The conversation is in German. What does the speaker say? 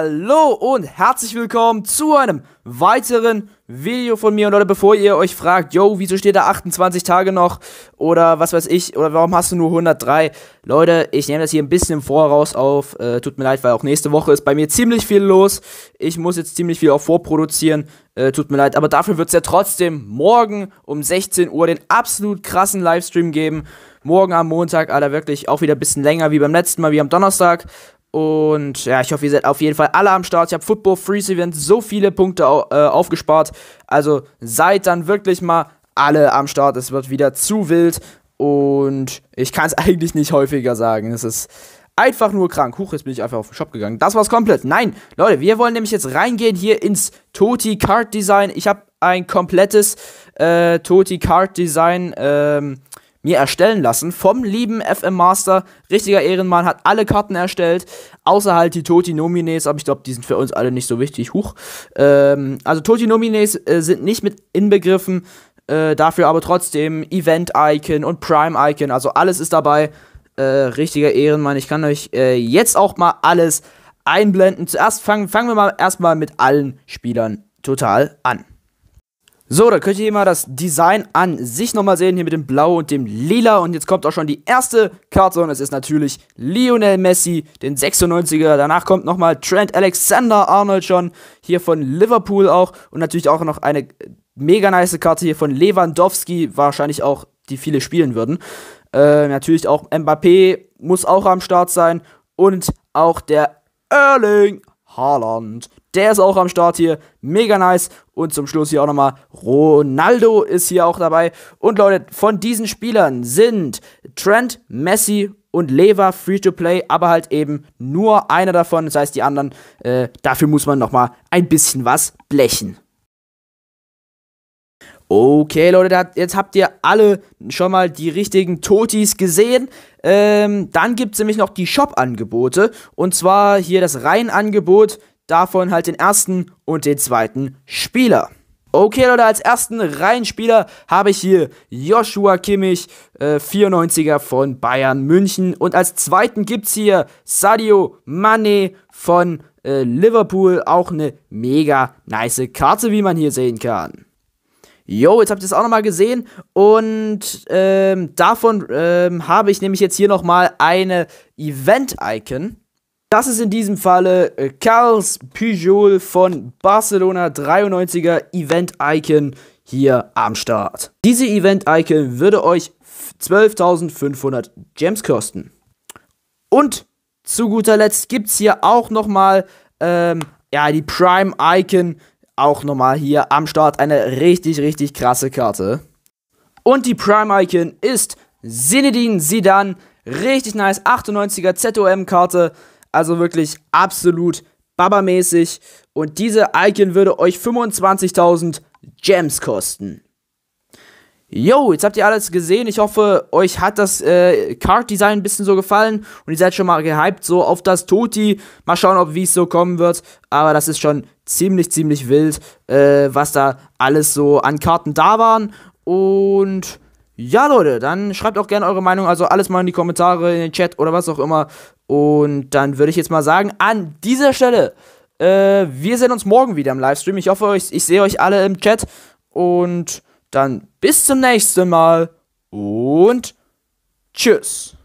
Hallo und herzlich willkommen zu einem weiteren Video von mir. Und Leute, bevor ihr euch fragt, yo, wieso steht da 28 Tage noch oder was weiß ich oder warum hast du nur 103? Leute, ich nehme das hier ein bisschen im Voraus auf. Äh, tut mir leid, weil auch nächste Woche ist bei mir ziemlich viel los. Ich muss jetzt ziemlich viel auch vorproduzieren. Äh, tut mir leid, aber dafür wird es ja trotzdem morgen um 16 Uhr den absolut krassen Livestream geben. Morgen am Montag, Alter, wirklich auch wieder ein bisschen länger wie beim letzten Mal, wie am Donnerstag. Und ja, ich hoffe, ihr seid auf jeden Fall alle am Start. Ich habe Football Freeze Event so viele Punkte äh, aufgespart. Also seid dann wirklich mal alle am Start. Es wird wieder zu wild. Und ich kann es eigentlich nicht häufiger sagen. Es ist einfach nur krank. Huch, jetzt bin ich einfach auf den Shop gegangen. Das war's komplett. Nein, Leute, wir wollen nämlich jetzt reingehen hier ins Toti Card Design. Ich habe ein komplettes äh, Toti Card Design. Ähm, mir erstellen lassen. Vom lieben FM Master, richtiger Ehrenmann, hat alle Karten erstellt. Außer halt die Toti Nomines, aber ich glaube, die sind für uns alle nicht so wichtig. Huch. Ähm, also Toti Nomines äh, sind nicht mit inbegriffen. Äh, dafür aber trotzdem Event-Icon und Prime-Icon. Also alles ist dabei. Äh, richtiger Ehrenmann. Ich kann euch äh, jetzt auch mal alles einblenden. Zuerst fangen, fangen wir mal erstmal mit allen Spielern total an. So, da könnt ihr hier mal das Design an sich nochmal sehen, hier mit dem Blau und dem Lila. Und jetzt kommt auch schon die erste Karte und es ist natürlich Lionel Messi, den 96er. Danach kommt nochmal Trent Alexander-Arnold schon, hier von Liverpool auch. Und natürlich auch noch eine mega nice Karte hier von Lewandowski, wahrscheinlich auch, die viele spielen würden. Äh, natürlich auch Mbappé muss auch am Start sein und auch der Erling Haaland. Der ist auch am Start hier. Mega nice. Und zum Schluss hier auch nochmal Ronaldo ist hier auch dabei. Und Leute, von diesen Spielern sind Trent, Messi und Lever free to play, aber halt eben nur einer davon. Das heißt, die anderen, äh, dafür muss man nochmal ein bisschen was blechen. Okay, Leute, da, jetzt habt ihr alle schon mal die richtigen Totis gesehen. Ähm, dann gibt es nämlich noch die Shop-Angebote. Und zwar hier das Reihenangebot, davon halt den ersten und den zweiten Spieler. Okay, Leute, als ersten Reihenspieler habe ich hier Joshua Kimmich, äh, 94er von Bayern München. Und als zweiten gibt es hier Sadio Mane von äh, Liverpool. Auch eine mega nice Karte, wie man hier sehen kann yo, jetzt habt ihr es auch nochmal gesehen. Und ähm, davon ähm, habe ich nämlich jetzt hier nochmal eine Event-Icon. Das ist in diesem Falle äh, Carles Pujol von Barcelona 93er Event-Icon hier am Start. Diese Event-Icon würde euch 12.500 Gems kosten. Und zu guter Letzt gibt es hier auch nochmal ähm, ja, die Prime-Icon auch nochmal hier am Start eine richtig, richtig krasse Karte. Und die Prime Icon ist Sinedin Sidan. Richtig nice. 98er ZOM-Karte. Also wirklich absolut babamäßig. Und diese Icon würde euch 25.000 Gems kosten. Yo, jetzt habt ihr alles gesehen. Ich hoffe, euch hat das äh, Card-Design ein bisschen so gefallen und ihr seid schon mal gehypt so auf das Toti. Mal schauen, ob wie es so kommen wird. Aber das ist schon ziemlich, ziemlich wild, äh, was da alles so an Karten da waren. Und ja, Leute, dann schreibt auch gerne eure Meinung. Also alles mal in die Kommentare, in den Chat oder was auch immer. Und dann würde ich jetzt mal sagen, an dieser Stelle, äh, wir sehen uns morgen wieder im Livestream. Ich hoffe, ich, ich sehe euch alle im Chat und dann bis zum nächsten Mal und tschüss.